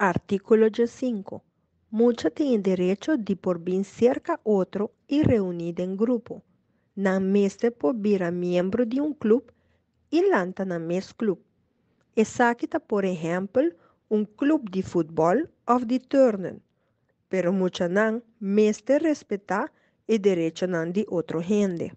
Artículo 5. Mucha tienen derecho de por bien cerca otro y reunida en grupo. No meste por a miembro de un club y lanta a mes club. Exacta, por ejemplo, un club de fútbol of de turnen. Pero mucha nan meste respeta el derecho nan de otro gente.